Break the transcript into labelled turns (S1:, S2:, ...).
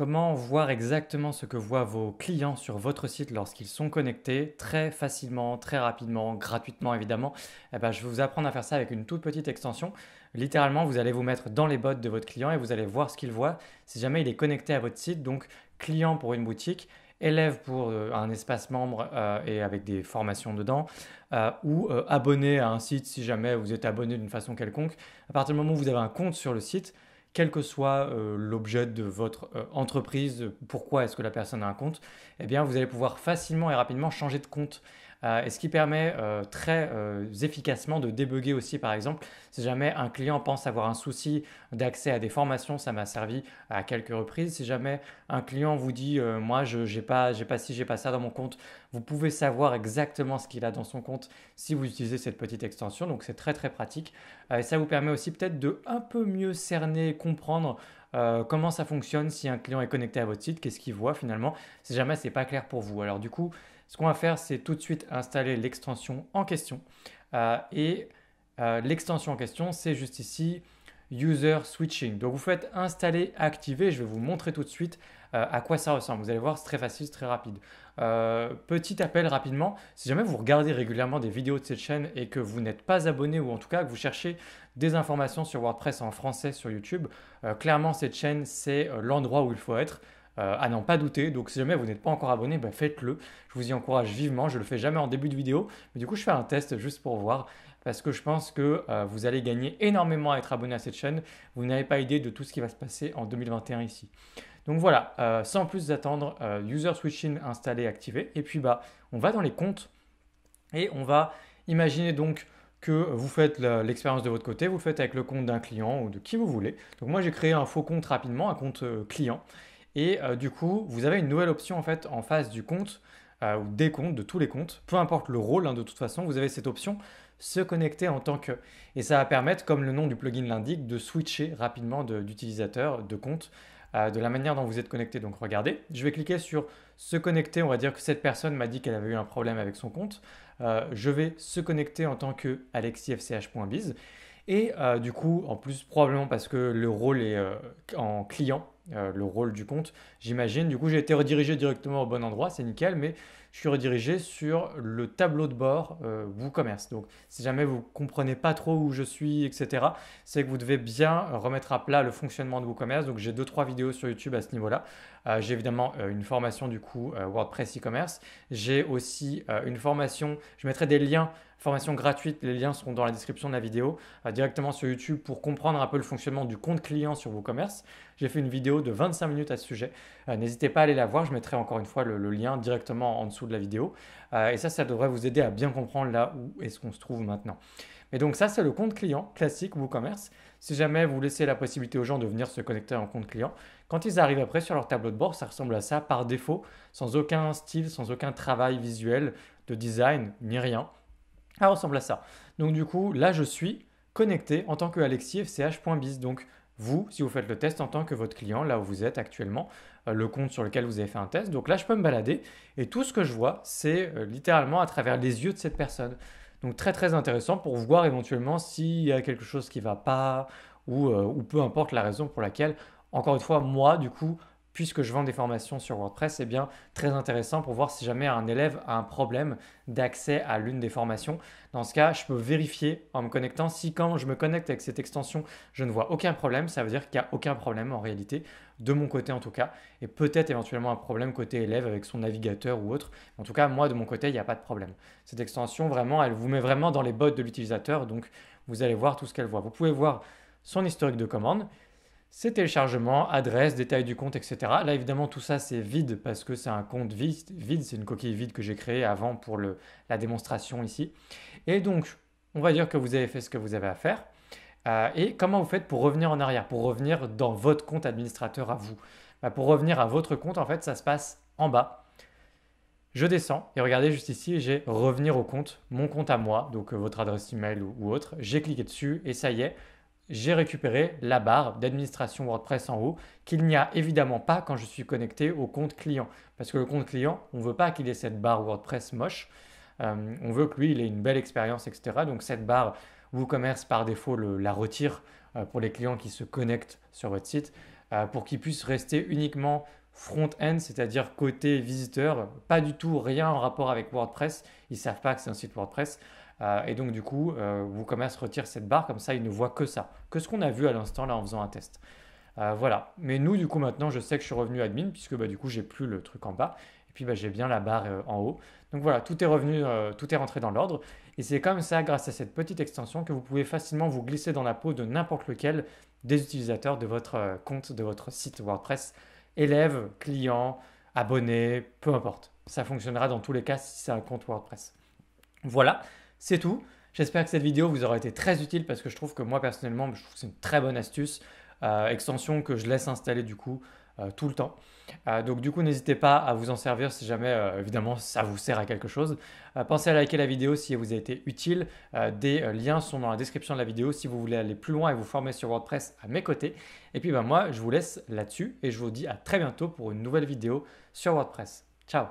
S1: Comment voir exactement ce que voient vos clients sur votre site lorsqu'ils sont connectés très facilement, très rapidement, gratuitement évidemment eh ben, Je vais vous apprendre à faire ça avec une toute petite extension. Littéralement, vous allez vous mettre dans les bottes de votre client et vous allez voir ce qu'il voit si jamais il est connecté à votre site, donc client pour une boutique élève pour euh, un espace membre euh, et avec des formations dedans, euh, ou abonné à un site si jamais vous êtes abonné d'une façon quelconque. À partir du moment où vous avez un compte sur le site, quel que soit euh, l'objet de votre euh, entreprise, pourquoi est-ce que la personne a un compte, eh bien vous allez pouvoir facilement et rapidement changer de compte. Euh, et ce qui permet euh, très euh, efficacement de débugger aussi, par exemple, si jamais un client pense avoir un souci d'accès à des formations, ça m'a servi à quelques reprises. Si jamais un client vous dit, moi, je n'ai pas, pas je j'ai pas ça dans mon compte, vous pouvez savoir exactement ce qu'il a dans son compte si vous utilisez cette petite extension. Donc c'est très très pratique. et ça vous permet aussi peut-être de un peu mieux cerner, comprendre comment ça fonctionne si un client est connecté à votre site, qu'est-ce qu'il voit finalement, si jamais c'est pas clair pour vous. Alors du coup, ce qu'on va faire, c'est tout de suite installer l'extension en question. Euh, et euh, l'extension en question, c'est juste ici User Switching. Donc vous faites installer, activer. Je vais vous montrer tout de suite euh, à quoi ça ressemble. Vous allez voir, c'est très facile, c'est très rapide. petit appel rapidement, si jamais vous regardez régulièrement des vidéos de cette chaîne et que vous n'êtes pas abonné ou en tout cas que vous cherchez des informations sur WordPress en français sur YouTube, clairement cette chaîne c'est l'endroit où il faut être. Euh, à n'en pas douter. Donc si jamais vous n'êtes pas encore abonné, ben, faites-le. Je vous y encourage vivement. Je le fais jamais en début de vidéo, mais du coup je fais un test juste pour voir parce que je pense que euh, vous allez gagner énormément à être abonné à cette chaîne. Vous n'avez pas idée de tout ce qui va se passer en 2021 ici. Donc voilà, euh, sans plus attendre, user switching installé, activé. Et puis bah, on va dans les comptes et on va imaginer donc que vous faites l'expérience de votre côté, vous faites avec le compte d'un client ou de qui vous voulez. Donc moi j'ai créé un faux compte rapidement, un compte client. Et euh, du coup, vous avez une nouvelle option en fait en face du compte euh, ou des comptes, de tous les comptes, peu importe le rôle, hein, de toute façon, vous avez cette option se connecter en tant que. Et ça va permettre, comme le nom du plugin l'indique, de switcher rapidement d'utilisateur, de, compte, euh, de la manière dont vous êtes connecté. Donc regardez, je vais cliquer sur se connecter. On va dire que cette personne m'a dit qu'elle avait eu un problème avec son compte. je vais se connecter en tant que alexifch.biz. Et du coup, en plus, probablement parce que le rôle est en client, euh, le rôle du compte, j'imagine. Du coup, j'ai été redirigé directement au bon endroit, c'est nickel, mais je suis redirigé sur le tableau de bord euh, WooCommerce. Donc, si jamais vous comprenez pas trop où je suis, etc., c'est que vous devez bien remettre à plat le fonctionnement de WooCommerce. Donc, j'ai deux trois vidéos sur YouTube à ce niveau-là. Euh, j'ai évidemment euh, une formation du coup euh, WordPress e-commerce. J'ai aussi une formation, je mettrai des liens, formation gratuite, les liens seront dans la description de la vidéo, directement sur YouTube pour comprendre un peu le fonctionnement du compte client sur vos commerces. J'ai fait une vidéo de 25 minutes à ce sujet. N'hésitez pas à aller la voir, je mettrai encore une fois le lien directement en dessous de la vidéo. et ça, ça devrait vous aider à bien comprendre là où est-ce qu'on se trouve maintenant. Et donc ça, c'est le compte client classique WooCommerce. Si jamais vous laissez la possibilité aux gens de venir se connecter en compte client, quand ils arrivent après sur leur tableau de bord, ça ressemble à ça par défaut, sans aucun style, sans aucun travail visuel, de design, ni rien. Ça ressemble à ça. Donc du coup, là, je suis connecté en tant que Alexis Donc vous, si vous faites le test en tant que votre client, là où vous êtes actuellement, euh, le compte sur lequel vous avez fait un test. Donc là, je peux me balader et tout ce que je vois, c'est euh, littéralement à travers les yeux de cette personne. Donc très très intéressant pour voir éventuellement s'il y a quelque chose qui ne va pas ou, euh, ou peu importe la raison pour laquelle, encore une fois, moi du coup, puisque je vends des formations sur WordPress, c'est eh bien très intéressant pour voir si jamais un élève a un problème d'accès à l'une des formations. Dans ce cas, je peux vérifier en me connectant si quand je me connecte avec cette extension, je ne vois aucun problème, ça veut dire qu'il n'y a aucun problème en réalité, de mon côté en tout cas, et peut-être éventuellement un problème côté élève avec son navigateur ou autre. En tout cas, moi de mon côté, il n'y a pas de problème. Cette extension, vraiment, elle vous met vraiment dans les bottes de l'utilisateur, donc vous allez voir tout ce qu'elle voit. Vous pouvez voir son historique de commandes, c'est téléchargement, adresse, détail du compte, etc. Là, évidemment, tout ça, c'est vide parce que c'est un compte vide. vide c'est une coquille vide que j'ai créée avant pour la démonstration ici. Et donc, on va dire que vous avez fait ce que vous avez à faire. Euh, et comment vous faites pour revenir en arrière, pour revenir dans votre compte administrateur à vous bah, Pour revenir à votre compte, en fait, ça se passe en bas. Je descends et regardez juste ici, j'ai revenir au compte, mon compte à moi, donc euh, votre adresse email ou autre. J'ai cliqué dessus et ça y est, j'ai récupéré la barre d'administration WordPress en haut qu'il n'y a évidemment pas quand je suis connecté au compte client. Parce que le compte client, on ne veut pas qu'il ait cette barre WordPress moche. Euh, on veut que lui, il ait une belle expérience, etc. Donc cette barre WooCommerce, par défaut, la retire euh, pour les clients qui se connectent sur votre site euh, pour qu'ils puissent rester uniquement front-end, c'est-à-dire côté visiteur, pas du tout rien en rapport avec WordPress. Ils ne savent pas que c'est un site WordPress. Euh, et donc, du coup, euh, WooCommerce retire cette barre, comme ça, il ne voit que ça, que ce qu'on a vu à l'instant là en faisant un test. Euh, voilà. Mais nous, du coup, maintenant, je sais que je suis revenu admin, puisque bah, du coup, j'ai plus le truc en bas. Et puis, bah, j'ai bien la barre en haut. Donc voilà, tout est revenu, tout est rentré dans l'ordre. Et c'est comme ça, grâce à cette petite extension, que vous pouvez facilement vous glisser dans la peau de n'importe lequel des utilisateurs de votre compte, de votre site WordPress, élèves, clients, abonnés, peu importe. Ça fonctionnera dans tous les cas si c'est un compte WordPress. Voilà, c'est tout. J'espère que cette vidéo vous aura été très utile parce que je trouve que moi personnellement, je trouve que c'est une très bonne astuce, euh, extension que je laisse installer du coup euh, tout le temps. Euh, donc du coup, n'hésitez pas à vous en servir si jamais, évidemment, ça vous sert à quelque chose. pensez à liker la vidéo si elle vous a été utile. des liens sont dans la description de la vidéo si vous voulez aller plus loin et vous former sur WordPress à mes côtés. Et puis ben, moi, je vous laisse là-dessus et je vous dis à très bientôt pour une nouvelle vidéo sur WordPress. Ciao